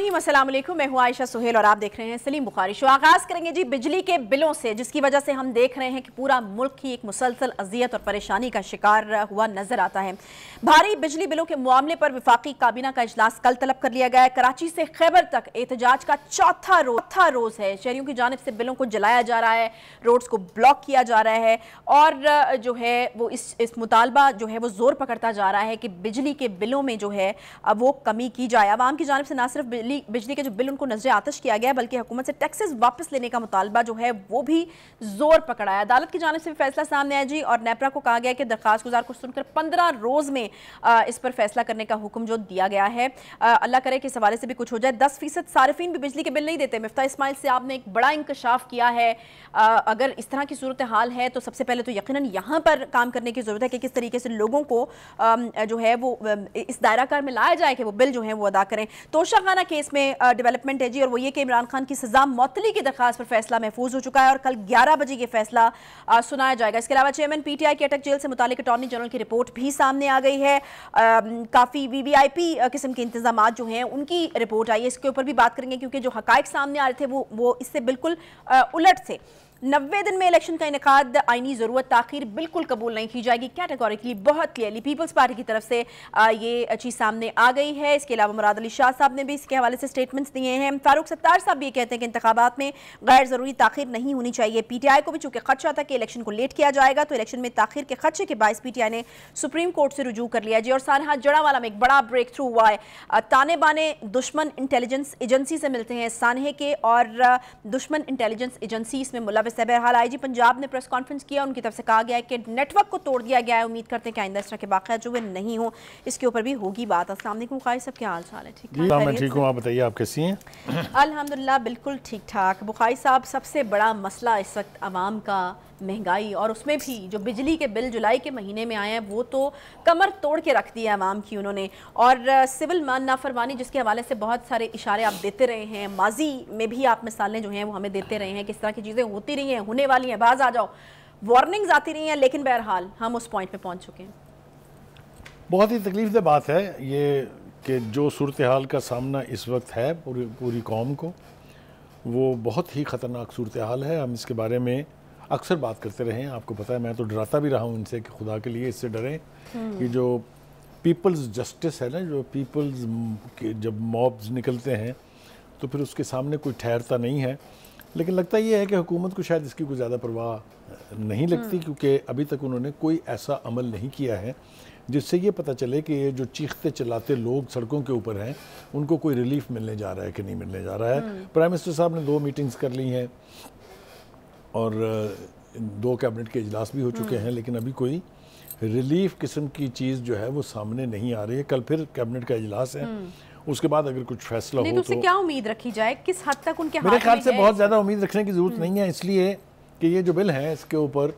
रहीम मैं हूँ आयशा सुहेल और आप देख रहे हैं सलीम बुखारी शो आगाज़ करेंगे जी बिजली के बिलों से जिसकी वजह से हम देख रहे हैं कि पूरा मुल्क ही एक मुसलसल अजियत और परेशानी का शिकार हुआ नजर आता है भारी बिजली बिलों के मामले पर विफाकी काबीना का अजलास कल तलब कर लिया गया है कराची से खैबर तक एहतजाज का चौथा रोज चौथा रोज है शहरीों की जानब से बिलों को जलाया जा रहा है रोड्स को ब्लॉक किया जा रहा है और जो है वो इस इस मुतालबा जो है वो जोर पकड़ता जा रहा है कि बिजली के बिलों में जो है वो कमी की जाए आवाम की जानब से ना सिर्फ बिजली बिजली के जो बिल उनको नजर आतश किया गया बल्कि हुकूमत से टैक्सेस वापस लेने का मुतालबा जो है वो भी जोर पकड़ाया अदालत की जानब से भी फैसला सामने आया जी और नेपरा को कहा गया कि दरखास्त गुजार को सुनकर पंद्रह रोज़ में आ, इस पर फैसला करने का हुक्म जो दिया गया है अल्लाह करे कि इस हवाले से भी कुछ हो जाए दस फीसद सार्फिन भी बिजली के बिल नहीं देते मफ्ता इसमाइल से आपने एक बड़ा इंकशाफ किया है अगर इस तरह की सूरत हाल है तो सबसे पहले तो यकीन यहाँ पर काम करने की ज़रूरत है कि किस तरीके से लोगों को जो है वो इस दायरा कार में लाया जाए कि वो बिल जो है वो अदा करें तोशा खाना के केस में डेवलपमेंट है जी और वो ये कि इमरान खान की सजा मौतली की दरखास्त पर फैसला महफूज हो चुका है और कल ग्यारह बजे ये फैसला सुनाया जाएगा इसके अलावा चेयरमैन पी टी आई की अटक जेल से मुतालिक अटॉर्नी जनरल की रिपोर्ट भी सामने आ गई है काफ़ी वी वी आई पी किस्म के इंतजाम जो हैं उनकी रिपोर्ट आई है इसके ऊपर भी बात करेंगे क्योंकि जो हक सामने आ रहे थे वो वो इससे बिल्कुल उलट थे नब्बे दिन में इलेक्शन का इनका आईनी ज़रूरत ताखिर बिल्कुल कबूल नहीं की जाएगी कैटेगोरिकली बहुत क्लियरली पीपल्स पार्टी की तरफ से ये चीज़ सामने आ गई है इसके अलावा मुराद अली शाह साहब ने भी इसके हवाले से स्टेटमेंट्स दिए हैं फारूक सत्तार साहब ये कहते हैं कि इंतबात में गैर ज़रूरी ताखिर नहीं होनी चाहिए पी टी आई को भी चूंकि खदशा था कि इलेक्शन को लेट किया जाएगा तो इलेक्शन में ताखिर के खदशे के बायस पी टी आई ने सुप्रीम कोर्ट से रजू कर लिया जी और सानहा जड़ावाला में एक बड़ा ब्रेक थ्रू हुआ है ताने बाने दुश्मन इंटेलिजेंस एजेंसी से मिलते हैं सानहे के और दुश्मन इंटेलिजेंस एजेंसी इसमें मुलव इस तरह बहरहाल आई जी पंजाब ने प्रेस कॉन्फ्रेंस किया उनकी तरफ से कहा गया है कि नेटवर्क को तोड़ दिया गया है उम्मीद करते हैं कि आइंदा इस तरह के वाक़ जो वे नहीं हो इसके ऊपर भी होगी बात असल खाई सब क्या हाल चाल है ठीक है ठीक हूँ आप बताइए आप कैसी हैं अलहमदिल्ला बिल्कुल ठीक ठाक बुखारी साहब सबसे बड़ा मसला इस वक्त आवाम का महंगाई और उसमें भी जो बिजली के बिल जुलाई के महीने में आए हैं वो तो कमर तोड़ के रख दिया आवाम की उन्होंने और सिविल मान नाफरमानी जिसके हवाले से बहुत सारे इशारे आप देते रहे हैं माजी में भी आप मिसालें जो हैं वो हमें देते रहे हैं किस तरह की चीज़ें होती रही हैं होने वाली हैं बाज आ जाओ वार्निंग्स आती रही हैं लेकिन बहरहाल हम उस पॉइंट पर पहुँच चुके हैं बहुत ही तकलीफ से बात है ये कि जो सूरत हाल का सामना इस वक्त है पूरी पूरी कौम को वो बहुत ही ख़तरनाक सूरत हाल है हम इसके बारे में अक्सर बात करते रहे आपको पता है मैं तो डराता भी रहा हूँ इनसे कि खुदा के लिए इससे डरें कि हम्म। जो पीपल्स जस्टिस है ना जो पीपल्स के जब मॉब्स निकलते हैं तो फिर उसके सामने कोई ठहरता नहीं है लेकिन लगता ये है कि हुकूमत को शायद इसकी कोई ज़्यादा परवाह नहीं हम्म। लगती क्योंकि अभी तक उन्होंने कोई ऐसा अमल नहीं किया है जिससे ये पता चले कि ये जो चीखते चलाते लोग सड़कों के ऊपर हैं उनको कोई रिलीफ मिलने जा रहा है कि नहीं मिलने जा रहा है प्राइम हम्म। मिनिस्टर साहब ने दो मीटिंग्स कर ली हैं और दो कैबिनेट के इजलास भी हो चुके हाँ। हैं लेकिन अभी कोई रिलीफ किस्म की चीज़ जो है वो सामने नहीं आ रही है कल फिर कैबिनेट का इजलास है हम्म। उसके बाद अगर कुछ फैसला हो तो क्या उम्मीद रखी जाए किस हद तक उनके मेरे ख्याल से बहुत ज़्यादा उम्मीद रखने की जरूरत हम्म। नहीं है इसलिए कि ये जो बिल है इसके ऊपर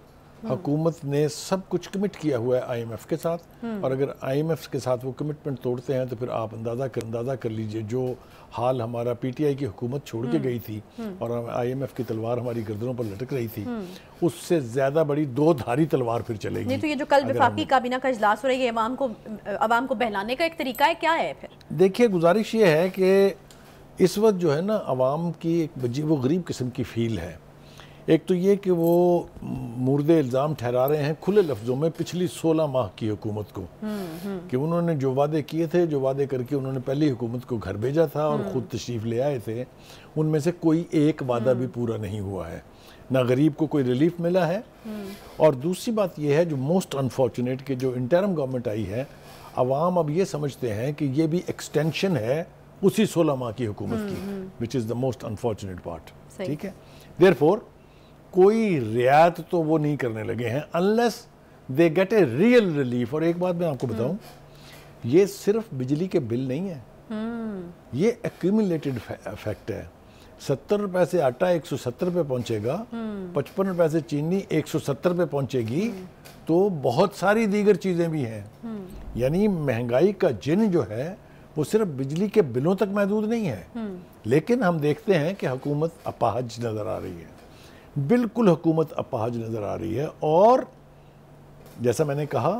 हकूमत हम्म। ने सब कुछ कमिट किया हुआ है आईएमएफ के साथ हम्म। और अगर आईएमएफ के साथ वो कमिटमेंट तोड़ते हैं तो फिर आप अंदाज़ा कर अंदाज़ा कर लीजिए जो हाल हमारा पीटीआई की हुकूमत छोड़ के हम्म। गई थी और आईएमएफ की तलवार हमारी गर्दनों पर लटक रही थी उससे ज़्यादा बड़ी दो धारी तलवार फिर चलेगी तो ये जो कल विफाकी काबीना का इजलास हो रही है अवाम को अवाम को बहलाने का एक तरीका है क्या है फिर देखिए गुजारिश ये है कि इस वक्त जो है ना आवाम की एक अजीब गरीब किस्म की फील है एक तो ये कि वो मुर्दे इल्ज़ाम ठहरा रहे हैं खुले लफ्ज़ों में पिछली सोलह माह की हुकूमत को कि उन्होंने जो वादे किए थे जो वादे करके उन्होंने पहली हुकूमत को घर भेजा था और ख़ुद तशरीफ़ ले आए थे उनमें से कोई एक वादा भी पूरा नहीं हुआ है ना गरीब को कोई रिलीफ मिला है और दूसरी बात यह है जो मोस्ट अनफॉर्चुनेट कि जो इंटरम गवर्नमेंट आई है आवाम अब ये समझते हैं कि ये भी एक्सटेंशन है उसी सोलह माह की हुकूमत की which is the most unfortunate part ठीक है देर फोर कोई रियायत तो वो नहीं करने लगे हैं unless they get a real relief और एक बात मैं आपको बताऊं हम्म। ये सिर्फ बिजली के बिल नहीं है हम्म। ये एक्यूमुलेटेड इफेक्ट है सत्तर रुपए से आटा एक सौ सत्तर पे पहुंचेगा हम्म। पचपन रुपए से चीनी एक सौ सत्तर पे पहुंचेगी तो बहुत सारी दीगर चीज़ें भी हैं यानी महंगाई का जिन जो है वो सिर्फ बिजली के बिलों तक महदूद नहीं है लेकिन हम देखते हैं कि हुकूमत अपाहज नज़र आ रही है बिल्कुल हुकूमत अपाहज नज़र आ रही है और जैसा मैंने कहा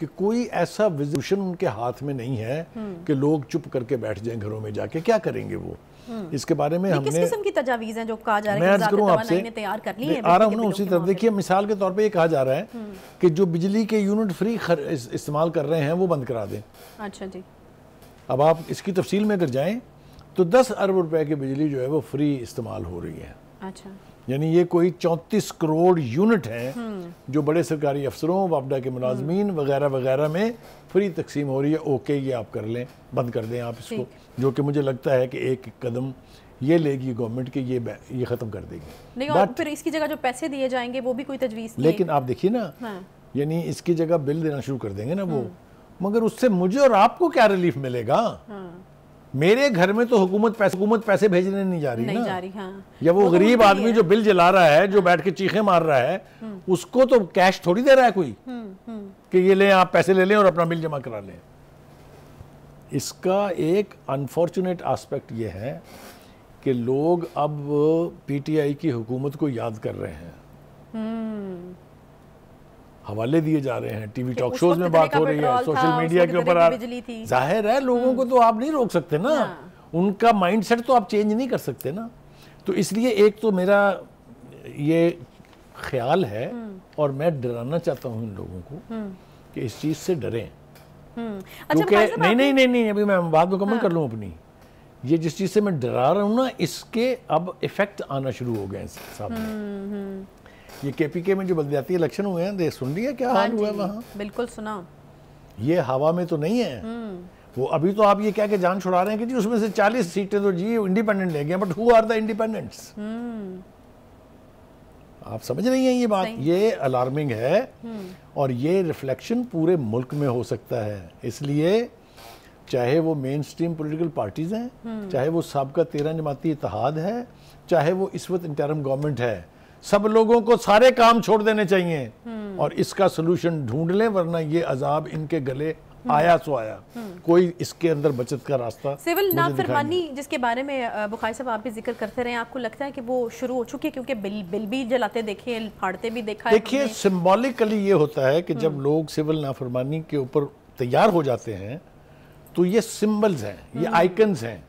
कि कोई ऐसा विजूशन उनके हाथ में नहीं है हम्म। कि लोग चुप करके बैठ जाएं घरों में जाके क्या करेंगे वो हम्म। इसके बारे में हमने किस किस्म की तजावीज़ हैं जो कहा जा रहा है मैं करूं आपसे आ रहा हूं उसी तरफ देखिए मिसाल के तौर पे ये कहा जा रहा है हम्म। कि जो बिजली के यूनिट फ्री इस्तेमाल कर रहे हैं वो बंद करा दें अच्छा जी अब आप इसकी तफसील में अगर जाए तो दस अरब रुपए की बिजली जो है वो फ्री इस्तेमाल हो रही है अच्छा यानी ये कोई 34 करोड़ यूनिट है जो बड़े सरकारी अफसरों वापडा के मुलाजमीन वगैरह वगैरह में फ्री तकसीम हो रही है ओके ये आप कर लें बंद कर दें आप इसको जो कि मुझे लगता है कि एक कदम ये लेगी गवर्नमेंट के ये ये ख़त्म कर देगी नहीं और फिर इसकी जगह जो पैसे दिए जाएंगे वो भी कोई तजवीज़ लेकिन आप देखिए ना हाँ। यानी इसकी जगह बिल देना शुरू कर देंगे ना वो हाँ। मगर उससे मुझे और आपको क्या रिलीफ मिलेगा हाँ। मेरे घर में तो हुकूमत पैसे हुकूमत पैसे भेजने नहीं जा रही नहीं ना जा रही हाँ। या वो तो गरीब आदमी जो बिल जला रहा है जो हाँ। बैठ के चीखे मार रहा है हम्म। उसको तो कैश थोड़ी दे रहा है कोई हम्म, हम्म। कि ये लें आप पैसे ले लें और अपना बिल जमा करा लें इसका एक अनफॉर्चुनेट आस्पेक्ट ये है कि लोग अब पीटीआई की हुकूमत को याद कर रहे हैं हवाले दिए जा रहे हैं टीवी टॉक शोज में बात हो रही है सोशल मीडिया के ऊपर जाहिर है लोगों को हम्म। तो आप नहीं रोक सकते ना हाँ। उनका माइंड तो आप चेंज नहीं कर सकते ना तो इसलिए एक तो मेरा ये ख्याल है हम्म। और मैं डराना चाहता हूँ इन लोगों को हम्म। कि इस चीज़ से डरें अच्छा, क्योंकि अच्छा नहीं नहीं नहीं नहीं अभी मैं बात मुकम्मल हाँ। कर लू अपनी ये जिस चीज़ से मैं डरा रहा हूँ ना इसके अब इफेक्ट आना शुरू हो गए सामने ये केपीके में जो बलदियाती इलेक्शन हुए हैं सुन लिया क्या हाल हाँ हुआ वहाँ बिल्कुल सुना ये हवा में तो नहीं है हम्म। वो अभी तो आप ये कह के जान छुड़ा रहे हैं कि जी उसमें से 40 सीटें तो जी इंडिपेंडेंट गए but who are the independents आप समझ रही हैं ये बात ये अलार्मिंग है हम्म। और ये रिफ्लेक्शन पूरे मुल्क में हो सकता है इसलिए चाहे वो मेन स्ट्रीम पोलिटिकल पार्टीज हैं हम्म। चाहे वो सबका तेरह जमाती इतिहाद है चाहे वो इस वक्त इंटरम गवर्नमेंट है सब लोगों को सारे काम छोड़ देने चाहिए और इसका सोल्यूशन ढूंढ लें वरना ये अजाब इनके गले आया सो तो आया कोई इसके अंदर बचत का रास्ता सिविल नाफरमानी जिसके बारे में बुखारी साहब आप भी जिक्र करते रहे आपको लगता है कि वो शुरू हो चुकी है क्योंकि बिल बिल भी जलाते देखे फाड़ते भी देखा देखिए सिम्बॉलिकली ये होता है कि जब हम्म। लोग सिविल नाफरमानी के ऊपर तैयार हो जाते हैं तो ये सिम्बल्स हैं ये आइकन्स हम्म। हैं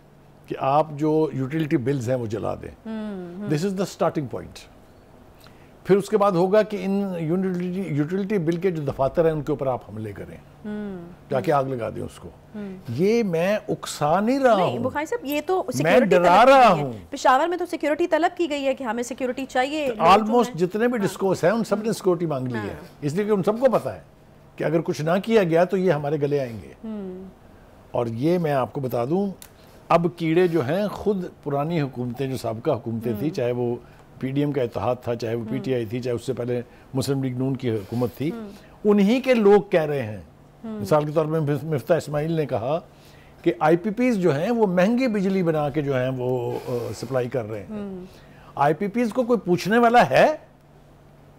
कि आप जो यूटिलिटी बिल्स हैं वो जला दें this is the starting point फिर उसके बाद होगा कि इन यूटिलिटी यूटिलिटी बिल के जो दफातर हैं उनके ऊपर आप हमले करें जाके आग लगा दें उसको ये मैं उकसा नहीं रहा हूँ ये तो मैं डरा रहा हूँ पिशावर में तो सिक्योरिटी तलब की गई है कि हमें सिक्योरिटी चाहिए ऑलमोस्ट तो जितने भी डिस्कोर्स हाँ। हैं उन सब ने सिक्योरिटी मांग ली है हाँ। इसलिए कि उन सबको पता है कि अगर कुछ ना किया गया तो ये हमारे गले आएंगे हम्म। और ये मैं आपको बता दूँ अब कीड़े जो हैं खुद पुरानी हुकूमतें जो सबका हुकूमतें हम्म। थी चाहे वो पीडीएम का इतिहाद था चाहे वो हम्म। पीटीआई थी चाहे उससे पहले मुस्लिम लीग नून की हुकूमत थी हम्म। उन्हीं के लोग कह रहे हैं हम्म। मिसाल के तौर पर मिफ्ता इसमाइल ने कहा कि आईपीपीज जो हैं वो महंगी बिजली बना के जो हैं वो सप्लाई कर रहे हैं आईपीपीज को कोई पूछने वाला है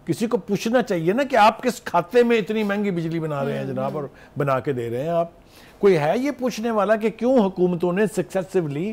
किसी को पूछना चाहिए ना कि आप किस खाते में इतनी महंगी बिजली बना रहे हैं जनाब और बना के दे रहे हैं आप कोई है ये पूछने वाला कि क्यों हुकूमतों ने सक्सेसिवली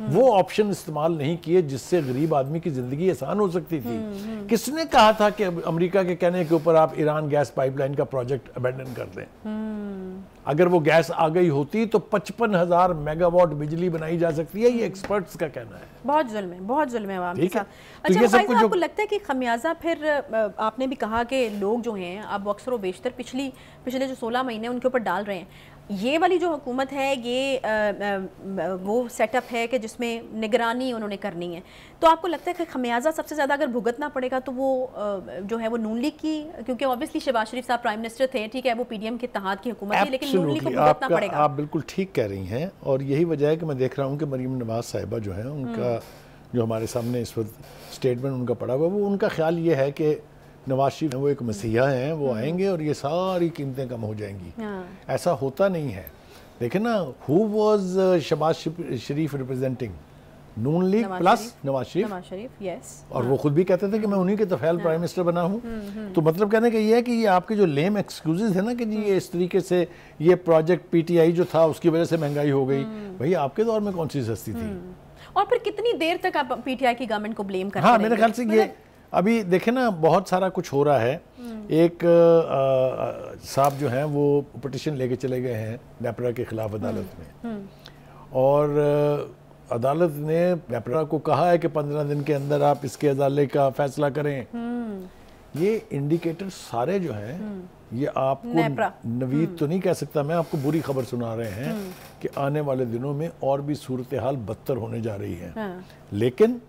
वो ऑप्शन इस्तेमाल नहीं किए जिससे गरीब आदमी की जिंदगी आसान हो सकती थी किसने कहा था कि अमेरिका के कहने के ऊपर आप ईरान गैस पाइपलाइन का प्रोजेक्ट अबेंडन कर दें अगर वो गैस आ गई होती तो पचपन हजार मेगावाट बिजली बनाई जा सकती है ये एक्सपर्ट्स का कहना है बहुत जुल्म है बहुत जुल्म है आवाम तो अच्छा तो ये सब कुछ आपको लगता है कि खमियाजा फिर आपने भी कहा कि लोग जो हैं अब अक्सर व बेशतर पिछली पिछले जो 16 महीने उनके ऊपर डाल रहे हैं ये वाली जो हुकूमत है ये आ, आ, वो सेटअप है कि जिसमें निगरानी उन्होंने करनी है तो आपको लगता है कि खमियाजा सबसे ज़्यादा अगर भुगतना पड़ेगा तो वो आ, जो है वो नून लीग की क्योंकि ऑब्वियसली शहबाज शरीफ साहब प्राइम मिनिस्टर थे ठीक है वो एम के तहत की हुकूमत है लेकिन नून लीग को भुगतना पड़ेगा आप बिल्कुल ठीक कह रही हैं और यही वजह है कि मैं देख रहा हूँ कि मरीम नवाज साहिबा जो है उनका हम्म। जो हमारे सामने इस वक्त स्टेटमेंट उनका पड़ा हुआ वो उनका ख्याल ये है कि नवाज शरीफ वो एक मसीहा हैं वो हम्म। आएंगे और ये सारी कीमतें कम हो जाएंगी हाँ। ऐसा होता नहीं है देखे ना who was uh, Shahbaz Sharif representing Noon league plus Nawaz Sharif yes और वो हाँ। खुद भी कहते थे कि मैं उन्हीं के तफेल प्राइम मिनिस्टर बना हूँ हम्म, हम्म। तो मतलब कहने का ये है कि ये आपके जो लेम एक्सक्यूज है ना कि जी ये इस तरीके से ये प्रोजेक्ट पीटीआई जो था उसकी वजह से महंगाई हो गई भाई आपके दौर में कौन सी सस्ती थी और फिर कितनी देर तक आप पीटीआई की गवर्नमेंट को ब्लेम कर हाँ मेरे ख्याल से ये मतलब अभी देखे ना बहुत सारा कुछ हो रहा है हम्म। एक साहब जो हैं वो पटिशन लेके चले गए हैं नेपरा के खिलाफ हम्म। अदालत में हम्म। और अदालत ने नेपरा को कहा है कि पंद्रह दिन के अंदर आप इसके अदाले का फैसला करें ये इंडिकेटर सारे जो हैं ये आपको नवीद तो नहीं कह सकता मैं आपको बुरी खबर सुना रहे हैं कि आने वाले दिनों में और भी सूरत हाल बदतर होने जा रही है हाँ। लेकिन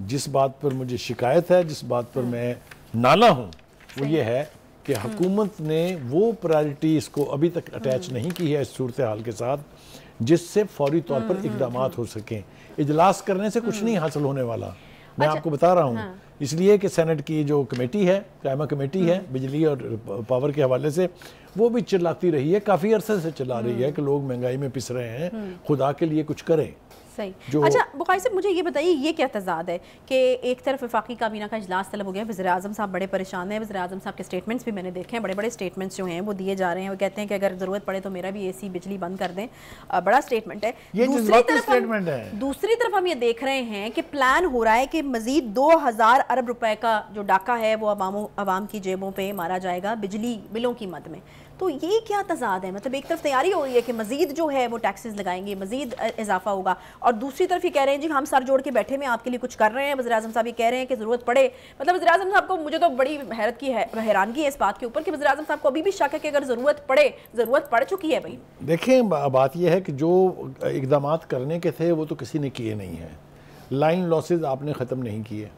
जिस बात पर मुझे शिकायत है जिस बात पर मैं नाला हूँ वो ये है कि हाँ। हुकूमत ने वो प्रायोरिटी इसको अभी तक अटैच हाँ। नहीं की है इस सूरत हाल के साथ जिससे फौरी तौर पर हाँ, इकदाम हो सकें इजलास करने से कुछ नहीं हासिल होने वाला मैं अच्छा, आपको बता रहा हूँ हाँ। इसलिए कि सेनेट की जो कमेटी है कायमा कमेटी है बिजली और पावर के हवाले से वो भी चिल्लाती रही है काफ़ी अरसे से चिल्ला रही है कि लोग महंगाई में पिस रहे हैं खुदा के लिए कुछ करें सही अच्छा बुखारी साहब मुझे ये बताइए ये क्या तजाद है कि एक तरफ वफाकी काबीना का अजलास तलब हो गया वजी अजम साहब बड़े परेशान हैं वजी अजम साहब के स्टेटमेंट्स भी मैंने देखे हैं बड़े बड़े स्टेटमेंट्स जो हैं वो दिए जा रहे हैं वो कहते हैं कि अगर ज़रूरत पड़े तो मेरा भी ए सी बिजली बंद कर दें बड़ा स्टेटमेंट है दूसरी तरफ हम ये देख रहे हैं कि प्लान हो रहा है कि मजीद दो हज़ार अरब रुपए का जो डाका है वो अवाम की जेबों पर मारा जाएगा बिजली बिलों की मद में तो ये क्या तजाद है मतलब एक तरफ तैयारी हो रही है कि मजीद जो है वो टैक्सेस लगाएंगे मजीद इजाफा होगा और दूसरी तरफ ये कह रहे हैं जी हम सर जोड़ के बैठे में आपके लिए कुछ कर रहे हैं वजी अजम साहब ये कह रहे हैं कि ज़रूरत पड़े मतलब वजी अजम साहब को मुझे तो बड़ी हैरत की है हैरानगी है इस बात के ऊपर कि वजी अजम साहब को अभी भी शक है कि अगर ज़रूरत पड़े ज़रूरत पड़ चुकी है भाई देखें बात यह है कि जो इकदाम करने के थे वो तो किसी ने किए नहीं है लाइन लॉसेज आपने ख़त्म नहीं किए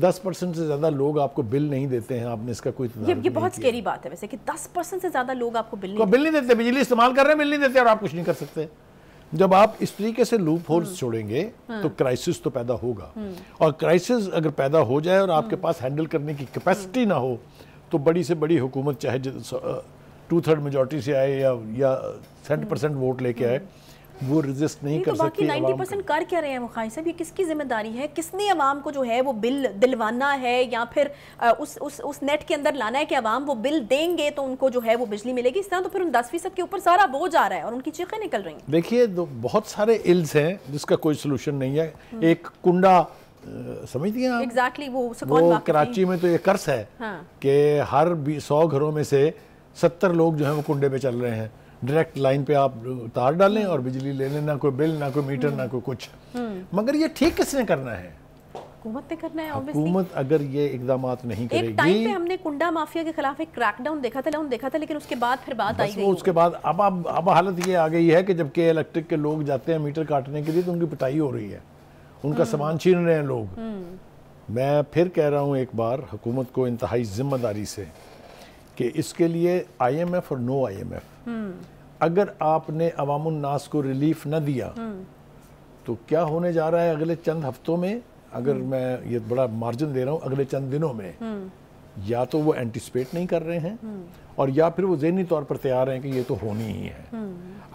दस परसेंट से ज़्यादा लोग आपको बिल नहीं देते हैं आपने इसका कोई ये, ये बहुत स्केरी बात है वैसे कि दस परसेंट से ज़्यादा लोग आपको बिल नहीं तो बिल नहीं देते बिजली इस्तेमाल कर रहे हैं बिल नहीं देते और आप कुछ नहीं कर सकते जब आप इस तरीके से लूप होल्स हम्म। छोड़ेंगे हम्म। तो क्राइसिस तो पैदा होगा हम्म। और क्राइसिस अगर पैदा हो जाए और आपके पास हैंडल करने की कैपेसिटी ना हो तो बड़ी से बड़ी हुकूमत चाहे टू थर्ड मेजोरिटी से आए या या सेंट परसेंट वोट लेके आए वो रिजिस्ट नहीं, कर कर तो बाकी 90 परसेंट कर क्या रहे हैं मुखाई साहब ये किसकी जिम्मेदारी है किसने अवाम को जो है वो बिल दिलवाना है या फिर उस उस उस नेट के अंदर लाना है कि अवाम वो बिल देंगे तो उनको जो है वो बिजली मिलेगी इस तरह तो फिर उन दस फीसद के ऊपर सारा बोझ आ रहा है और उनकी चीखें निकल रही हैं देखिए बहुत सारे इल्स हैं जिसका कोई सोल्यूशन नहीं है हम्म। एक कुंडा समझती हैं एग्जैक्टली वो वो कराची में तो ये कर्स है हाँ। कि हर सौ घरों में से सत्तर लोग जो है वो कुंडे पे चल रहे हैं डायरेक्ट लाइन पे आप तार डालें और बिजली ले लें ना कोई बिल ना कोई मीटर ना कोई कुछ मगर ये ठीक किसने करना है हुकूमत अगर ये इकदाम नहीं करेगी हमने कुंडा माफिया के खिलाफ एक क्रैकडाउन देखा था देखा था लेकिन उसके बाद फिर बात आई उसके बाद अब अब अब हालत ये आ गई है कि जबकि इलेक्ट्रिक के लोग जाते हैं मीटर काटने के लिए तो उनकी पिटाई हो रही है उनका हम्म। सामान छीन रहे हैं लोग हम्म। मैं फिर कह रहा हूँ एक बार हुकूमत को इंतहाई जिम्मेदारी से कि इसके लिए आईएमएफ और नो आईएमएफ अगर आपने अवामनास को रिलीफ ना दिया तो क्या होने जा रहा है अगले चंद हफ्तों में अगर मैं ये बड़ा मार्जिन दे रहा हूँ अगले चंद दिनों में या तो वो एंटिसिपेट नहीं कर रहे हैं और या फिर वो जहनी तौर पर तैयार हैं कि ये तो होनी ही है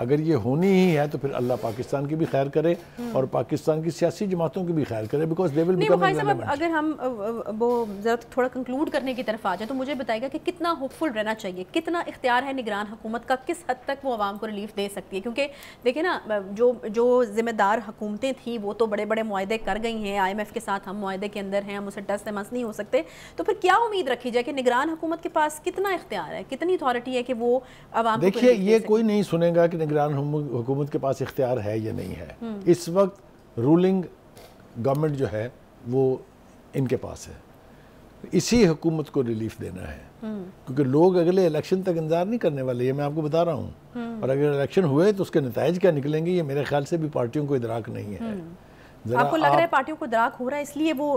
अगर ये होनी ही है तो फिर अल्लाह पाकिस्तान की भी खैर करे और पाकिस्तान की सियासी जमातों की भी खैर करे बिकॉज दे विल बिकम अगर हम वो जरा थोड़ा कंक्लूड करने की तरफ आ जाए तो मुझे बताएगा कि कितना होपफुल रहना चाहिए कितना इख्तियार है निगरान हुकूमत का किस हद तक वो आवाम को रिलीफ दे सकती है क्योंकि देखिए ना जो जो जिम्मेदार हुकूमतें थी वो तो बड़े बड़े माहदे कर गई हैं आई एम एफ के साथ हम माहदे के अंदर हैं हम उसे टस्त मस नहीं हो सकते तो फिर क्या उम्मीद रखी जाए कि निगरान हुकूमत के पास कितना इख्तियार है कितनी अथॉरिटी है कि वो अब देखिए ये कोई नहीं सुनेगा कि निगरान हुकूमत के पास इख्तियार है या नहीं है हम्म। इस वक्त रूलिंग गवर्नमेंट जो है वो इनके पास है इसी हुकूमत को रिलीफ देना है हम्म। क्योंकि लोग अगले इलेक्शन तक इंतजार नहीं करने वाले ये मैं आपको बता रहा हूँ हम्म। और अगर इलेक्शन हुए तो उसके नतज क्या निकलेंगे ये मेरे ख्याल से भी पार्टियों को इधराक नहीं है आपको लग आप... रहा है पार्टियों को इधराक हो रहा है इसलिए वो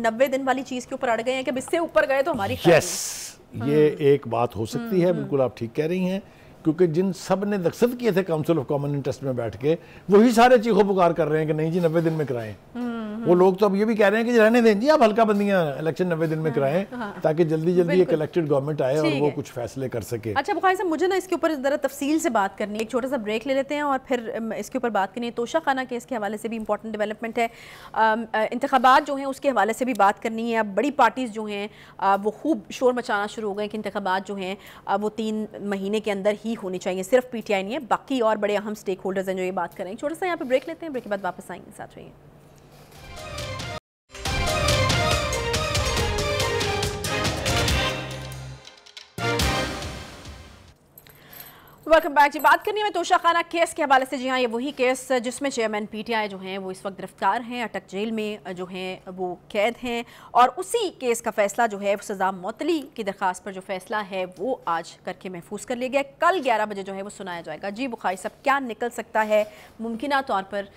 नब्बे दिन वाली चीज के ऊपर अड़ गए हैं कि इससे ऊपर गए तो हमारी यस ये एक बात हो सकती है बिल्कुल आप ठीक कह रही हैं क्योंकि जिन सब ने दस्तखत किए थे काउंसिल ऑफ कॉमन इंटरेस्ट में बैठ के वही सारे चीखों पुकार कर रहे हैं कि नहीं जी नब्बे दिन में कराएं हम्म, वो हम्म। लोग तो अब ये भी कह रहे हैं कि रहने दें जी आप हल्का बंदियां इलेक्शन नब्बे दिन में हाँ, कराएं हाँ। ताकि जल्दी जल्दी एक इलेक्टेड गवर्नमेंट आए और वो कुछ फैसले कर सके अच्छा बुखारी साहब मुझे ना इसके ऊपर जरा तफसील से बात करनी है एक छोटा सा ब्रेक ले लेते हैं और फिर इसके ऊपर बात करनी है तोशा खाना केस के हवाले से भी इंपॉर्टेंट डेवलपमेंट है इंतबात जो है उसके हवाले से भी बात करनी है अब बड़ी पार्टीज़ जो हैं वो खूब शोर मचाना शुरू हो गए कि इंतबात जो हैं वो तीन महीने के अंदर ही ही होनी चाहिए सिर्फ पीटीआई नहीं है बाकी और बड़े अहम स्टेक होल्डर्स हैं जो ये बात करें छोटा सा यहाँ पे ब्रेक लेते हैं ब्रेक के बाद वापस आएंगे साथ रहिए वेलकम बैक जी बात करनी है तोशा खाना केस के हवाले से जी हाँ ये वही केस जिसमें चेयरमैन पीटीआई जो हैं वो इस वक्त गिरफ्तार हैं अटक जेल में जो हैं वो कैद हैं और उसी केस का फैसला जो है सज़ा मौतली की दरख्वास्त पर जो फैसला है वो आज करके महफूज कर लिया गया कल ग्यारह बजे जो है वो सुनाया जाएगा जी बुखारी साहब क्या निकल सकता है मुमकिन तौर पर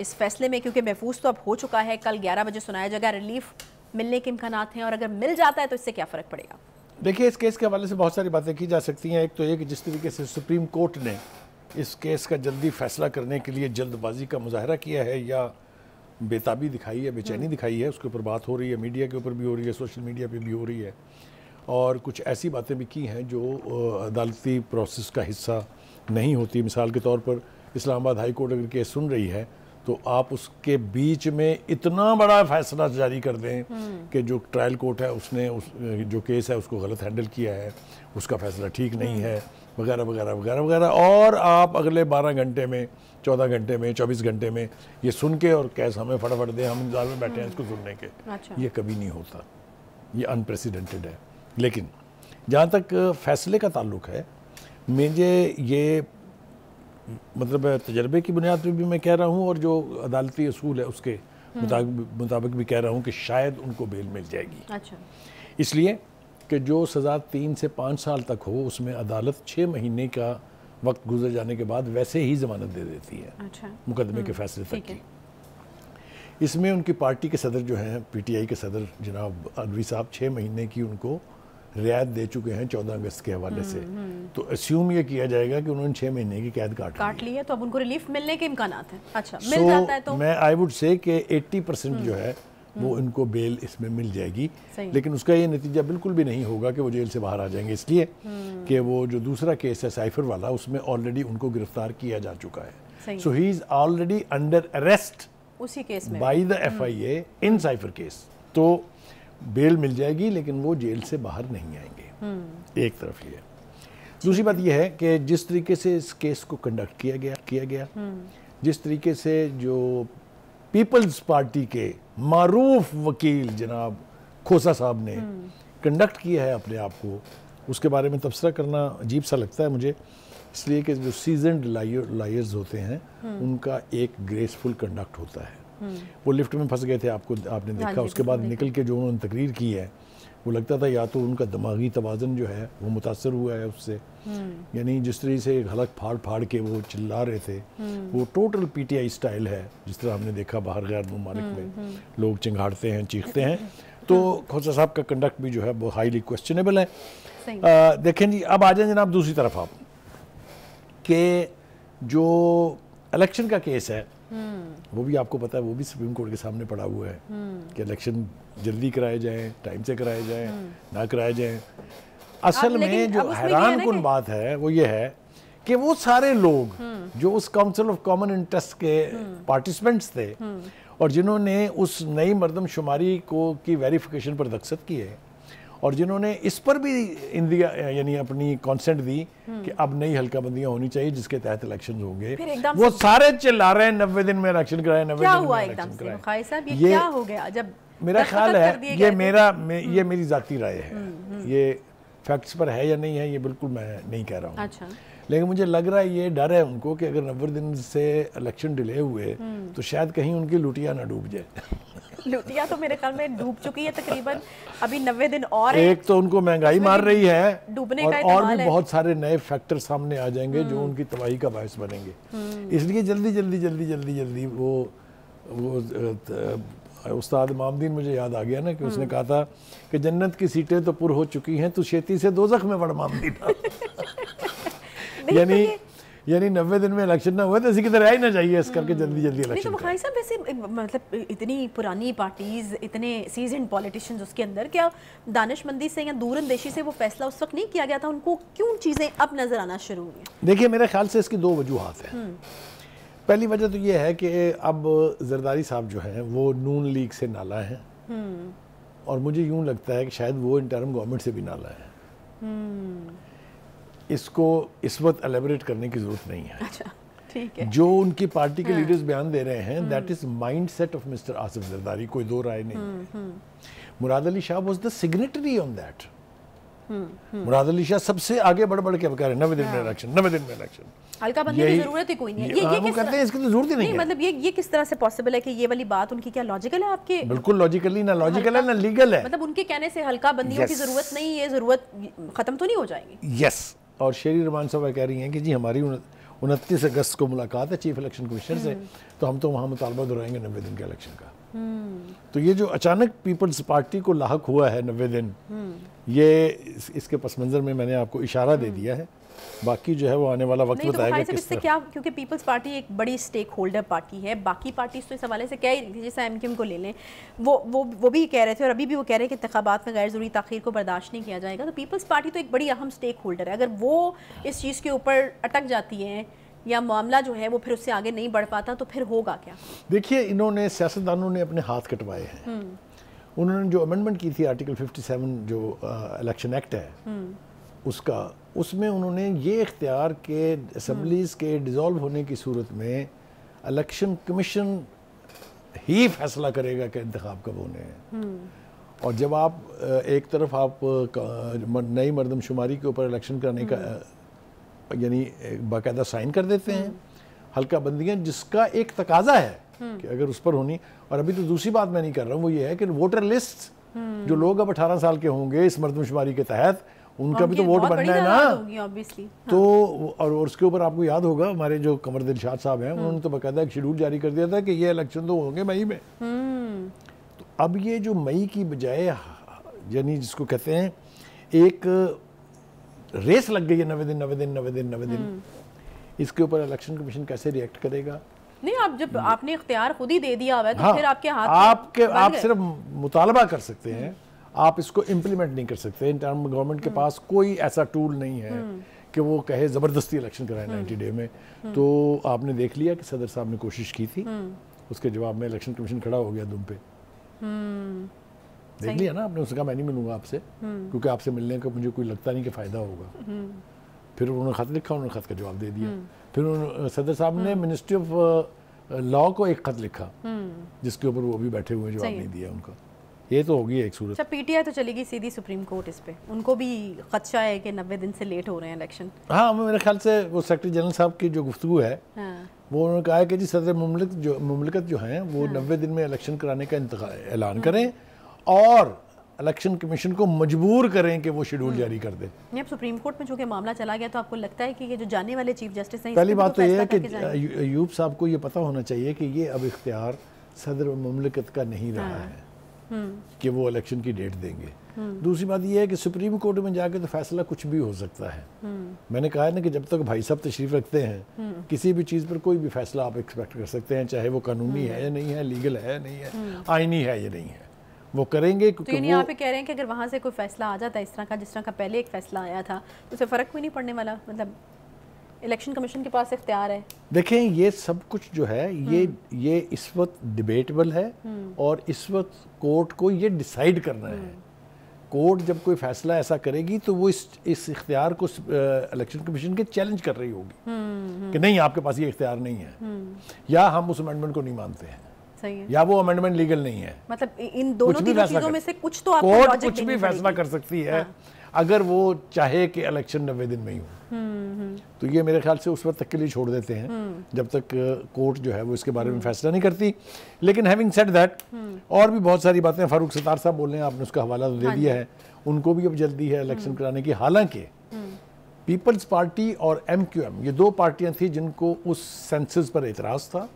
इस फैसले में क्योंकि महफूज तो अब हो चुका है कल ग्यारह बजे सुनाया जाएगा रिलीफ मिलने के इम्कान हैं और अगर मिल जाता है तो इससे क्या फ़र्क पड़ेगा देखिए इस केस के हवाले से बहुत सारी बातें की जा सकती हैं एक तो ये कि जिस तरीके से सुप्रीम कोर्ट ने इस केस का जल्दी फैसला करने के लिए जल्दबाजी का मुजाहरा किया है या बेताबी दिखाई है बेचैनी हम्म। दिखाई है उसके ऊपर बात हो रही है मीडिया के ऊपर भी हो रही है सोशल मीडिया पे भी हो रही है और कुछ ऐसी बातें भी की हैं जो अदालती प्रोसेस का हिस्सा नहीं होती मिसाल के तौर पर इस्लामाबाद हाई कोर्ट अगर केस सुन रही है तो आप उसके बीच में इतना बड़ा फैसला जारी कर दें कि जो ट्रायल कोर्ट है उसने उस जो केस है उसको गलत हैंडल किया है उसका फैसला ठीक नहीं है वगैरह वगैरह वगैरह वगैरह और आप अगले 12 घंटे में 14 घंटे में 24 घंटे में ये सुन के और कैस हमें फटाफट दें हम इंतजार में बैठे हैं इसको सुनने के अच्छा। ये कभी नहीं होता ये अनप्रेसिडेंटेड है लेकिन जहाँ तक फैसले का ताल्लुक है मुझे ये मतलब तजर्बे की बुनियाद पर भी मैं कह रहा हूँ और जो अदालती असूल है उसके हम्म। मुताबिक भी कह रहा हूँ कि शायद उनको बेल मिल जाएगी अच्छा इसलिए कि जो सज़ा तीन से पाँच साल तक हो उसमें अदालत छः महीने का वक्त गुजर जाने के बाद वैसे ही ज़मानत दे देती है अच्छा मुकदमे हम्म। के फैसले तक की इसमें उनकी पार्टी के सदर जो हैं पीटीआई के सदर जनाब अलवी साहब छः महीने की उनको रियायत दे चुके हैं चौदह अगस्त के हवाले से तो अस्यूम ये किया जाएगा कि उन्होंने छह महीने की कैद काट काट ली है तो अब उनको रिलीफ मिलने के इम्कान है अच्छा मिल जाता है तो मैं आई वुड से कि 80 परसेंट जो है वो हम्म। इनको बेल इसमें मिल जाएगी लेकिन उसका ये नतीजा बिल्कुल भी नहीं होगा कि वो जेल से बाहर आ जाएंगे इसलिए हम्म। कि वो जो दूसरा केस है साइफर वाला उसमें ऑलरेडी उनको गिरफ्तार किया जा चुका है so he is already under arrest उसी केस में by the F I A in cipher case तो बेल मिल जाएगी लेकिन वो जेल से बाहर नहीं आएंगे हम्म। एक तरफ ये दूसरी बात यह है कि जिस तरीके से इस केस को कंडक्ट किया गया किया गया हम्म। जिस तरीके से जो पीपल्स पार्टी के मरूफ वकील जनाब खोसा साहब ने कंडक्ट हम्म। किया है अपने आप को उसके बारे में तबसरा करना अजीब सा लगता है मुझे इसलिए कि जो सीजनड लायर लायर्स होते हैं उनका एक ग्रेसफुल कंडक्ट होता है वो लिफ्ट में फंस गए थे आपको आपने देखा हाँ उसके बाद निकल के जो उन्होंने तकरीर की है वो लगता था या तो उनका दिमागी तोज़न जो है वो मुतासर हुआ है उससे हम्म। यानी जिस तरह से एक हलक फाड़ फाड़ के वो चिल्ला रहे थे हम्म। वो टोटल पीटीआई स्टाइल है जिस तरह हमने देखा बाहर गैर ममालिक में हम्म, लोग चिंगाड़ते हैं चीखते हैं तो हाँ। खोसा साहब का कंडक्ट भी जो है वो हाईली क्वेश्चनेबल है देखें जी अब आ जाए जनाब दूसरी तरफ आप कि जो इलेक्शन का केस है हम्म। वो भी आपको पता है वो भी सुप्रीम कोर्ट के सामने पड़ा हुआ है हम्म। कि इलेक्शन जल्दी कराए जाएं टाइम से कराए जाएं हम्म। ना कराए जाएं असल में जो हैरान कन बात है वो ये है कि वो सारे लोग जो उस काउंसिल ऑफ कॉमन इंटरेस्ट के पार्टिसिपेंट्स थे और जिन्होंने उस नई मरदमशुमारी को की वेरिफिकेशन पर की किए और जिन्होंने इस पर भी इंडिया यानी अपनी कॉन्सेंट दी कि हम्म। अब नई हल्का बंदियां होनी चाहिए जिसके तहत इलेक्शन होंगे वो सारे चिल्ला रहे हैं नब्बे दिन में इलेक्शन कराए नब्बे ये हो गया जब मेरा ख्याल है ये तो- मेरा ये हम्म। मेरी जाती राय है हम्म, ये फैक्ट्स पर है या नहीं है ये बिल्कुल मैं नहीं कह रहा हूँ अच्छा। लेकिन मुझे लग रहा है ये डर है उनको कि अगर नब्बे दिन से इलेक्शन डिले हुए हम्म। तो शायद कहीं उनकी लुटिया ना डूब जाए लुटिया तो मेरे ख्याल में डूब चुकी है तकरीबन अभी नब्बे दिन और एक तो उनको महंगाई मार रही है डूबने और, का और भी बहुत सारे नए फैक्टर सामने आ जाएंगे जो हम्म। उनकी तबाही का बायस बनेंगे हम्म। इसलिए जल्दी जल्दी जल्दी जल्दी जल्दी वो वो उस्ताद मामदीन मुझे याद आ गया ना कि उसने कहा था कि जन्नत की सीटें तो पुर हो चुकी हैं तो शेती से दो जख्म में बड़ मामदीन यानी यानी नब्बे दिन में इलेक्शन ना हुआ तो इसी की तरह ही ना चाहिए इस करके जल्दी जल्दी इलेक्शन नहीं तो भाई साहब वैसे मतलब इतनी पुरानी पार्टीज इतने सीजन पॉलिटिशियंस उसके अंदर क्या दानिशमंदी से या दूरंदेशी से वो फैसला उस वक्त नहीं किया गया था उनको क्यों चीज़ें अब नज़र आना शुरू हुई देखिए मेरे ख्याल से इसकी दो वजूहत हैं हम्म। पहली वजह तो ये है कि अब जरदारी साहब जो हैं वो नून लीग से नाला है हम्म। और मुझे यूँ लगता है कि शायद वो इंटरम गवर्नमेंट से भी नाला है हम्म। इसको इस वक्त एलेबरेट करने की जरूरत नहीं है अच्छा ठीक है जो उनकी पार्टी के लीडर्स हाँ। बयान दे रहे हैं that is mindset of mister Asif Zardari कोई दो राय नहीं hmm, hmm. Murad Ali Shah was the signatory on that Murad Ali Shah सबसे आगे बढ़ बढ़ के बता रहे नवे दिन में इलेक्शन हाँ। नवे दिन में इलेक्शन हल्का बंदी की जरूरत ही नहीं है ये, ये, हाँ, किस और शेरी रमान साहब कह रही हैं कि जी हमारी उनतीस अगस्त को मुलाकात है चीफ इलेक्शन कमीशन से हम्म। तो हम तो वहाँ मुतालबा दोहराएंगे नबे दिन के इलेक्शन का हम्म। तो ये जो अचानक पीपल्स पार्टी को लाक हुआ है नबे दिन हम्म। ये इसके पस मंज़र में मैंने आपको इशारा दे दिया है बाकी जो है वो आने वाला वक्त तो बताएगा तो किस तरह क्या क्योंकि पीपल्स पार्टी एक बड़ी स्टेक होल्डर पार्टी है बाकी पार्टीज तो इस हवाले से क्या जैसे एम क्यू को ले लें वो वो वो भी कह रहे थे और अभी भी वो कह रहे हैं कि इंतबात में गैर ज़रूरी तखीर को बर्दाश्त नहीं किया जाएगा तो पीपल्स पार्टी तो एक बड़ी अहम स्टेक होल्डर है अगर वो इस चीज़ के ऊपर अटक जाती है या मामला जो है वो फिर उससे आगे नहीं बढ़ पाता तो फिर होगा क्या देखिए इन्होंने सियासतदानों ने अपने हाथ कटवाए हैं हम्म। उन्होंने जो अमेंडमेंट की थी आर्टिकल 57 जो इलेक्शन एक्ट है हम्म। उसका उसमें उन्होंने ये इख्तियार के असम्बलीज़ के डिज़ोल्व होने की सूरत में इलेक्शन कमीशन ही फैसला करेगा कि इंतखब कब होने हैं हम्म। और जब आप एक तरफ आप नई मरदमशुमारी के ऊपर इलेक्शन कराने का हम्म। यानी बाकायदा साइन कर देते हैं हम्म। हल्का बंदियाँ जिसका एक तकाजा है कि अगर उस पर होनी और अभी तो दूसरी बात मैं नहीं कर रहा हूँ वो ये है कि वोटर लिस्ट जो लोग अब अठारह साल के होंगे इस मरदमशुमारी के तहत उनका तो भी तो वोट बनना है ना हाँ। तो और उसके ऊपर आपको याद होगा हमारे जो कमर दिल शाह साहब हैं हाँ। उन्होंने तो बकायदा एक शेड्यूल जारी कर दिया था कि ये इलेक्शन तो होंगे मई में हम्म। तो अब ये जो मई की बजाय यानी जिसको कहते हैं एक रेस लग गई है नवे दिन नवे दिन नवे दिन नवे दिन हम्म। इसके ऊपर इलेक्शन कमीशन कैसे रिएक्ट करेगा नहीं आप जब आपने इख्तियार खुद ही दे दिया हुआ है तो हाँ, फिर आपके हाथ आपके आप सिर्फ मुतालबा कर सकते हैं आप इसको इम्प्लीमेंट नहीं कर सकते इन टर्म गवर्नमेंट के hmm. पास कोई ऐसा टूल नहीं है hmm. कि वो कहे ज़बरदस्ती इलेक्शन कराए नाइन्टी hmm. डे में तो आपने देख लिया कि सदर साहब ने कोशिश की थी उसके जवाब में इलेक्शन कमीशन खड़ा हो गया दुम पे देख लिया ना आपने उसका मैं नहीं मिलूंगा आपसे क्योंकि आपसे मिलने का मुझे कोई लगता नहीं कि फ़ायदा होगा फिर उन्होंने खत लिखा उन्होंने खत का जवाब दे दिया फिर सदर साहब ने मिनिस्ट्री ऑफ लॉ को एक खत लिखा जिसके ऊपर वो भी बैठे हुए जवाब नहीं दिया उनका ये तो होगी एक सूरत अच्छा पीटीआई तो चलेगी सीधी सुप्रीम कोर्ट इस पे उनको भी खदशा है कि नब्बे दिन से लेट हो रहे हैं इलेक्शन हाँ मेरे ख्याल से वो सेक्रेटरी जनरल साहब की जो गुफ्तु है हाँ। वो उन्होंने कहा है कि जी सदर ममलिक जो ममलिकत जो हैं वो हाँ। नब्बे दिन में इलेक्शन कराने का ऐलान हाँ। करें और इलेक्शन कमीशन को मजबूर करें कि वो शेड्यूल हाँ। जारी कर दे अब सुप्रीम कोर्ट में चूँकि मामला चला गया तो आपको लगता है कि ये जो जाने वाले चीफ जस्टिस हैं पहली बात तो ये है कि यूब साहब को ये पता होना चाहिए कि ये अब इख्तियार सदर ममलिकत का नहीं रहा हाँ। है कि वो इलेक्शन की डेट देंगे हम्म। दूसरी बात यह है कि सुप्रीम कोर्ट में जाके तो फैसला कुछ भी हो सकता है हम्म। मैंने कहा है ना कि जब तक भाई साहब तशरीफ रखते हैं हम्म। किसी भी चीज़ पर कोई भी फैसला आप एक्सपेक्ट कर सकते हैं चाहे वो कानूनी है या नहीं है लीगल है या नहीं है आइनी है या नहीं है वो करेंगे तो यानी आप कह रहे हैं कि अगर वहाँ से कोई फैसला आ जाता है इस तरह का जिस तरह का पहले एक फैसला आया था तो उसे फ़र्क भी नहीं पड़ने वाला मतलब इलेक्शन कमीशन के पास इख्तियार है देखें ये सब कुछ जो है ये हम्म। ये इस वक्त डिबेटेबल है हम्म। और इस वक्त कोर्ट को ये डिसाइड करना है हम्म। कोर्ट जब कोई फैसला ऐसा करेगी तो वो इस इस इख्तियार को इलेक्शन कमीशन के चैलेंज कर रही होगी कि नहीं आपके पास ये इख्तियार नहीं है या हम उस अमेंडमेंट को नहीं मानते हैं या वो अमेंडमेंट लीगल नहीं है मतलब इन दोनों चीजों में से कुछ तो कोर्ट कुछ भी फैसला कर सकती है हाँ। अगर वो चाहे कि इलेक्शन नब्बे दिन में ही हो तो ये मेरे ख्याल से उस वक्त तक के लिए छोड़ देते हैं जब तक कोर्ट जो है वो इसके बारे में फैसला नहीं करती लेकिन हैविंग सेट दैट और भी बहुत सारी बातें फारूक सतार साहब बोल रहे हैं आपने उसका हवाला तो दे हाँ दिया है उनको भी अब जल्दी है इलेक्शन कराने की हालांकि पीपल्स पार्टी और एम क्यू एम ये दो पार्टियां थी जिनको उस सेंसस पर एतराज़ था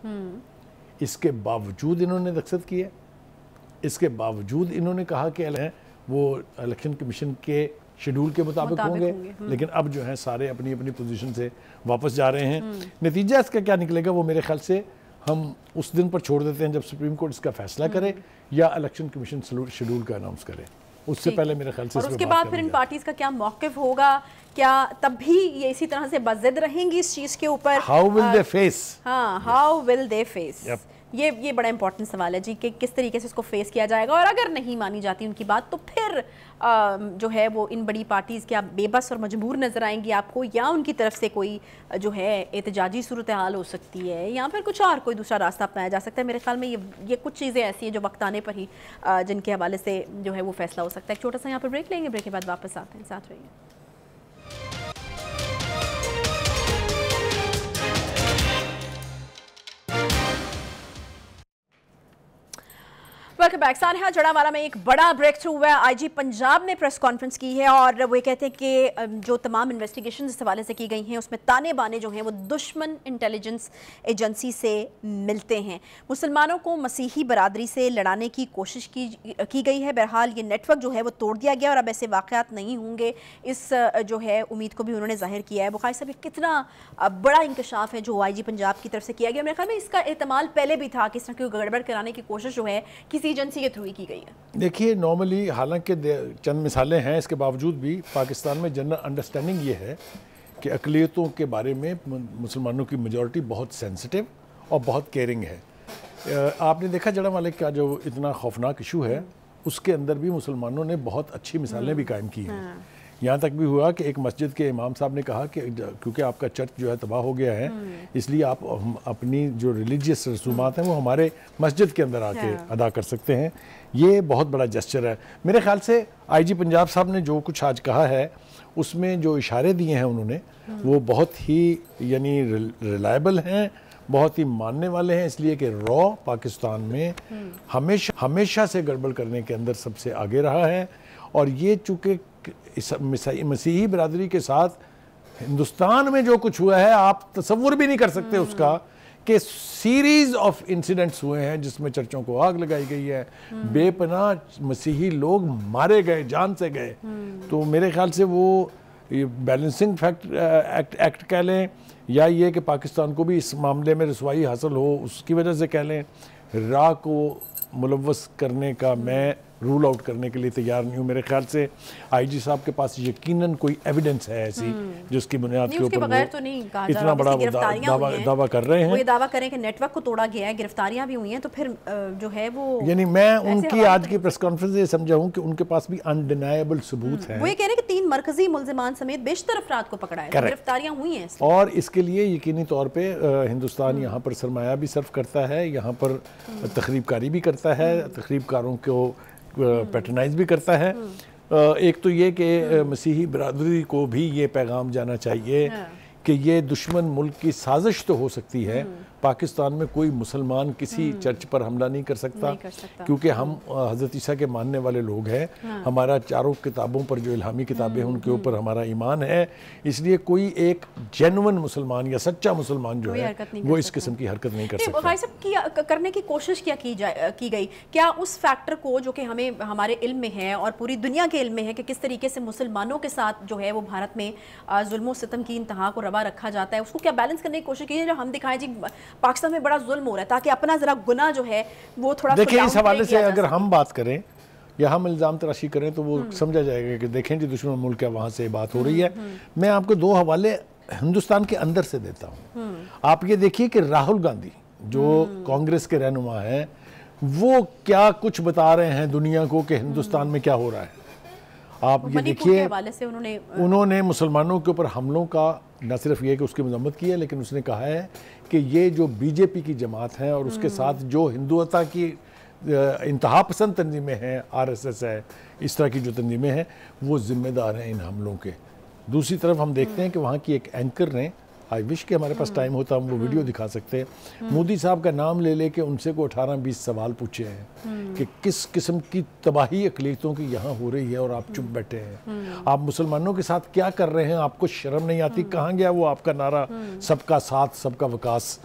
इसके बावजूद इन्होंने दक्षत किए इसके बावजूद इन्होंने कहा कि वो इलेक्शन कमीशन के शेड्यूल के मुताबिक होंगे हम्म। लेकिन अब जो है सारे अपनी अपनी पोजीशन से वापस जा रहे हैं नतीजा इसका क्या निकलेगा वो मेरे ख्याल से हम उस दिन पर छोड़ देते हैं जब सुप्रीम कोर्ट इसका फैसला करे हम्म। या इलेक्शन कमीशन शेड्यूल का अनाउंस करे उससे पहले मेरे ख्याल से और उसके बाद फिर इन पार्टीज का क्या मौकफ होगा क्या तब भी ये इसी तरह से बजिद रहेंगी इस चीज के ऊपर हाउ विल दे फेस हाँ हाउ विल दे फेस ये ये बड़ा इंपॉर्टेंट सवाल है जी कि किस तरीके से इसको फेस किया जाएगा और अगर नहीं मानी जाती उनकी बात तो फिर आ, जो है वो इन बड़ी पार्टीज़ के आप बेबस और मजबूर नज़र आएंगी आपको या उनकी तरफ से कोई जो है एहतजाजी सूरत हाल हो सकती है या फिर कुछ और कोई दूसरा रास्ता अपनाया जा सकता है मेरे ख्याल में ये ये कुछ चीज़ें ऐसी हैं जो वक्त आने पर ही आ, जिनके हवाले से जो है वो फैसला हो सकता है छोटा सा यहाँ पर ब्रेक लेंगे ब्रेक के बाद वापस आते हैं साथ रहेंगे वेलकम बैक सानहा जड़ावाला में एक बड़ा ब्रेक थ्रू हुआ है आईजी पंजाब ने प्रेस कॉन्फ्रेंस की है और वे कहते हैं कि जो तमाम इन्वेस्टिगेशन इस हवाले से की गई हैं उसमें ताने बाने जो हैं वो दुश्मन इंटेलिजेंस एजेंसी से मिलते हैं मुसलमानों को मसीही बरदरी से लड़ाने की कोशिश की की गई है बहरहाल ये नेटवर्क जो है वो तोड़ दिया गया और अब ऐसे वाक़ात नहीं होंगे इस जो है उम्मीद को भी उन्होंने जाहिर किया है बुखार साहब कितना बड़ा इंकशाफ है जो आई पंजाब की तरफ से किया गया मेरे ख्याल में इसका इस्तेमाल पहले भी था किस तरह की गड़बड़ कराने की कोशिश जो है किसी एजेंसी के थ्रू ही की गई है देखिए नॉर्मली हालांकि चंद मिसालें हैं इसके बावजूद भी पाकिस्तान में जनरल अंडरस्टैंडिंग ये है कि अकलीतों के बारे में मुसलमानों की मेजोरिटी बहुत सेंसिटिव और बहुत केयरिंग है आपने देखा जड़ा मालिक का जो इतना खौफनाक इशू है उसके अंदर भी मुसलमानों ने बहुत अच्छी मिसालें भी कायम की हैं हाँ। यहाँ तक भी हुआ कि एक मस्जिद के इमाम साहब ने कहा कि क्योंकि आपका चर्च जो है तबाह हो गया है हम्म। इसलिए आप अपनी जो रिलीजियस रसूमात हैं वो हमारे मस्जिद के अंदर आके हाँ। अदा कर सकते हैं ये बहुत बड़ा जस्चर है मेरे ख्याल से आईजी पंजाब साहब ने जो कुछ आज कहा है उसमें जो इशारे दिए हैं उन्होंने हम्म। वो बहुत ही यानी रिलायबल हैं बहुत ही मानने वाले हैं इसलिए कि रॉ पाकिस्तान में हम्म। हमेशा हमेशा से गड़बड़ करने के अंदर सबसे आगे रहा है और ये चूँकि मसीही बरदरी के साथ हिंदुस्तान में जो कुछ हुआ है आप तस्वुर भी नहीं कर सकते हम्म। उसका कि सीरीज ऑफ इंसिडेंट्स हुए हैं जिसमें चर्चों को आग लगाई गई है हम्म। बेपनाह मसीही लोग मारे गए जान से गए हम्म। तो मेरे ख्याल से वो बैलेंसिंग फैक्ट एक्ट एक्ट कह लें या ये कि पाकिस्तान को भी इस मामले में रसवाई हासिल हो उसकी वजह से कह लें राह को मुलवस करने का मैं रूल आउट करने के लिए तैयार नहीं हूँ मेरे ख्याल से आईजी साहब के पास यकीनन कोई एविडेंस है ऐसी हम्म। जिसकी बुनियाद के ऊपर तो इतना बड़ा दावा, दावा कर रहे हैं दावा करें कि नेटवर्क को तोड़ा गया है गिरफ्तारियां भी हुई हैं तो फिर जो है वो यानी मैं उनकी आज की प्रेस कॉन्फ्रेंस ये समझा हूँ की उनके पास भी अनडिनाइबल सबूत हम्म। है वो ये कह रहे हैं कि तीन मरकजी मुलजमान समेत बेशतर अफराद को पकड़ा है तो गिरफ्तारियां हुई हैं और इसके लिए यकीनी तौर पर हिंदुस्तान हम्म। यहाँ पर सरमाया भी सर्व करता है यहाँ पर तकरीबकारी भी करता है तकरीबकारों को पैटर्नाइज हम्म। भी करता है हम्म। एक तो ये कि हम्म। मसीही बरदरी को भी ये पैगाम जाना चाहिए हाँ। कि ये दुश्मन मुल्क की साजिश तो हो सकती है पाकिस्तान में कोई मुसलमान किसी हम्म। चर्च पर हमला नहीं कर सकता, सकता। क्योंकि हम हज़रत ईसा के मानने वाले लोग हैं हाँ। हमारा चारों किताबों पर जो इलामी किताबें हैं हम्म, उनके हम्म। ऊपर हमारा ईमान है इसलिए कोई एक जेनवन मुसलमान या सच्चा मुसलमान जो है वो इस किस्म की हरकत नहीं कर सकता भाई साहब करने की कोशिश क्या की जाए की गई क्या उस फैक्टर को जो कि हमें हमारे इल्म में है और पूरी दुनिया के इल्म में है कि किस तरीके से मुसलमानों के साथ जो है वो भारत में जुल्म की इंतहा को रवा रखा जाता है उसको क्या बैलेंस करने की कोशिश की है हम दिखाएं जी पाकिस्तान में बड़ा जुल्म हो रहा है ताकि अपना जरा गुना जो है वो थोड़ा देखिए इस हवाले से अगर हम बात करें या हम इल्ज़ाम तराशी करें तो वो हम्म। समझा जाएगा कि देखें जी दुश्मन मुल्क है वहाँ से बात हो रही है हम्म, हम्म। मैं आपको दो हवाले हिंदुस्तान के अंदर से देता हूँ आप ये देखिए कि राहुल गांधी जो कांग्रेस के रहनुमा हैं वो क्या कुछ बता रहे हैं दुनिया को कि हिंदुस्तान में क्या हो रहा है आप ये देखिए उन्होंने उन्होंने मुसलमानों के ऊपर हमलों का न सिर्फ ये कि उसकी मजम्मत की है लेकिन उसने कहा है कि ये जो बीजेपी की जमात है और उसके हम्म। साथ जो हिंदुता की इंतहा पसंद तंजीमें हैं आर एस एस है इस तरह की जो तंजीमें हैं वो ज़िम्मेदार हैं इन हमलों के दूसरी तरफ हम देखते हैं कि वहाँ की एक एंकर ने आई विश के हमारे पास टाइम होता हम वो वीडियो हाँ। दिखा सकते हैं हाँ। मोदी साहब का नाम ले लेके उनसे को अठारह बीस सवाल पूछे हैं हाँ। कि किस किस्म की तबाही अकलीतों की यहाँ हो रही है और आप चुप बैठे हैं आप मुसलमानों के साथ क्या कर रहे हैं आपको शर्म नहीं आती कहाँ गया वो आपका नारा सबका साथ सबका विकास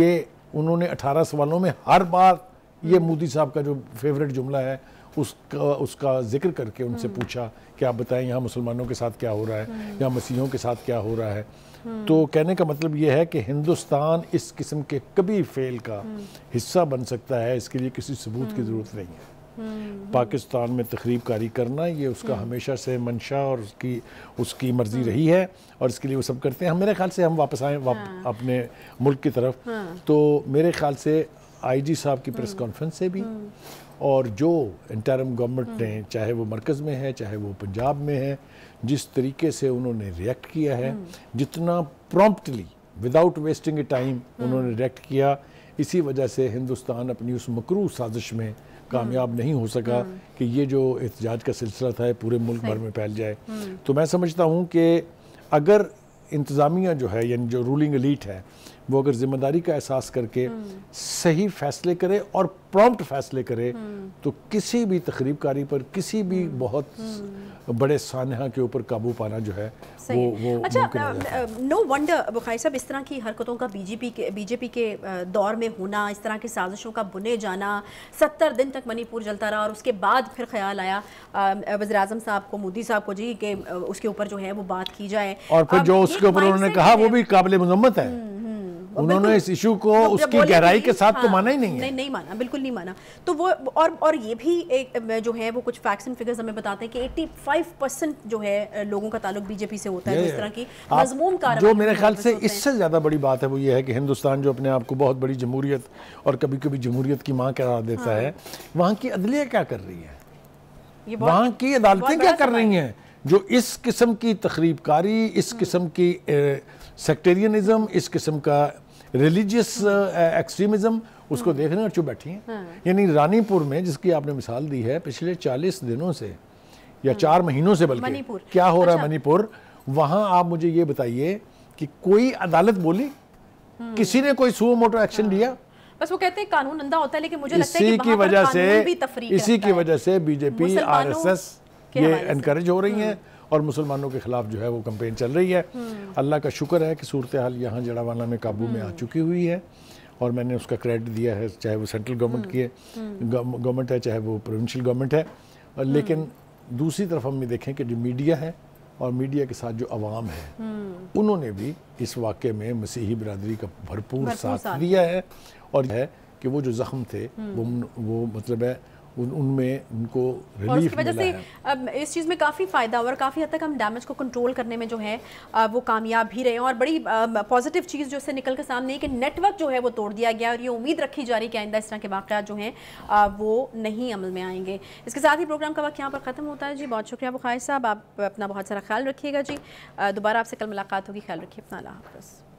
ये उन्होंने अठारह सवालों में हर बार ये मोदी साहब का जो फेवरेट जुमला है उसका उसका जिक्र करके उनसे पूछा कि आप बताएं यहाँ मुसलमानों के साथ क्या हो रहा है यहाँ मसीहों के साथ क्या हो रहा है तो कहने का मतलब यह है कि हिंदुस्तान इस किस्म के कभी फेल का हिस्सा बन सकता है इसके लिए किसी सबूत की ज़रूरत नहीं है पाकिस्तान में तकरीब कारी करना ये उसका हमेशा से मंशा और उसकी उसकी मर्जी रही है और इसके लिए वो सब करते हैं हम मेरे ख्याल से हम वापस आए वाप, हाँ। अपने मुल्क की तरफ हाँ। तो मेरे ख्याल से आईजी साहब की प्रेस कॉन्फ्रेंस हाँ। से भी हाँ। और जो इंटरम गवर्नमेंट ने चाहे वो मरकज़ में है चाहे वो पंजाब में है जिस तरीके से उन्होंने रिएक्ट किया है जितना promptly without wasting a time उन्होंने रिएक्ट किया इसी वजह से हिंदुस्तान अपनी उस मकरू साजिश में कामयाब नहीं हो सका कि ये जो एहतजाज का सिलसिला था पूरे मुल्क भर में फैल जाए तो मैं समझता हूँ कि अगर इंतज़ामिया जो है यानी जो रूलिंग लीट है वो अगर जिम्मेदारी का एहसास करके हम्म। सही फैसले करे और प्रॉम्प्ट फैसले करे हम्म। तो किसी भी तकरीबकारी पर किसी भी हम्म। बहुत बड़े सानहा के ऊपर काबू पाना जो है वो वो अच्छा नो वंडर बुखारी साहब इस तरह की हरकतों का बीजेपी के बीजेपी के दौर में होना इस तरह की साजिशों का बुने जाना सत्तर दिन तक मणिपुर जलता रहा और उसके बाद फिर ख्याल आया वजी साहब को मोदी साहब को जी के उसके ऊपर जो है वो बात की जाए और फिर जो उसके ऊपर उन्होंने कहा वो भी काबिल मजम्मत है उन्होंने इस इशू को तो उसकी गहराई के साथ तो हाँ, तो माना ही नहीं है नहीं, नहीं माना बिल्कुल नहीं माना तो वो और और ये भी एक जो है वो कुछ फैक्ट्स एंड फिगर्स हमें बताते हैं कि 85 परसेंट जो है लोगों का ताल्लुक बीजेपी से होता है इस तरह की मजमूम जो मेरे ख्याल से इससे ज़्यादा बड़ी बात है वो ये है कि हिंदुस्तान जो अपने आप को बहुत बड़ी जमहूरियत और कभी कभी जमहूरियत की माँ करार देता हाँ। है वहाँ की अदलिया क्या कर रही है वहाँ की अदालतें क्या कर रही हैं जो इस किस्म की तखरीबकारी इस हाँ। किस्म की सेक्टेरियनिज्म इस किस्म का रिलीजियस एक्सट्रीमिज्म उसको हाँ। देख रहे हैं और चुप बैठी हैं हाँ। यानी रानीपुर में जिसकी आपने मिसाल दी है पिछले 40 दिनों से या हाँ। चार महीनों से बल्कि क्या हो अच्छा। रहा है अच्छा। मणिपुर वहाँ आप मुझे ये बताइए कि कोई अदालत बोली हम्म। किसी ने कोई सुओ मोटो एक्शन हाँ। लिया बस वो कहते हैं कानून अंधा होता है लेकिन मुझे लगता है कि की वजह से इसी की वजह से बीजेपी आरएसएस ये एनकरेज हो रही हम्म। है और मुसलमानों के ख़िलाफ़ जो है वो कंपेन चल रही है हम्म। अल्लाह का शुक्र है कि सूरत हाल यहाँ जड़ावाना में काबू में आ हम्म। चुकी हुई है और मैंने उसका क्रेडिट दिया है चाहे वो सेंट्रल गवर्नमेंट की हम्म, गवर्नमेंट है चाहे वो प्रोविंशियल गवर्नमेंट है लेकिन दूसरी तरफ हम ये देखें कि जो मीडिया है और मीडिया के साथ जो आवाम है उन्होंने भी इस वाक़े में मसीही बरदरी का भरपूर साथ दिया है और है कि वो जो ज़ख्म थे वो वो मतलब है उन उनमें उनको और उसकी वजह से अब इस चीज़ में काफ़ी फ़ायदा और काफ़ी हद तक हम डैमेज को कंट्रोल करने में जो है वो कामयाब भी रहे हैं और बड़ी पॉजिटिव चीज़ जो इससे निकल के सामने है कि नेटवर्क जो है वो तोड़ दिया गया और ये उम्मीद रखी जा रही है कि आइंदा इस तरह के वाक़ जो हैं वो नहीं अमल में आएंगे इसके साथ ही प्रोग्राम का वक्त यहाँ पर ख़त्म होता है जी बहुत शुक्रिया बुखार साहब आप अपना बहुत सारा ख्याल रखिएगा जी दोबारा आपसे कल मुलाकात होगी ख्याल रखिए अपना अल्लाह हाफ़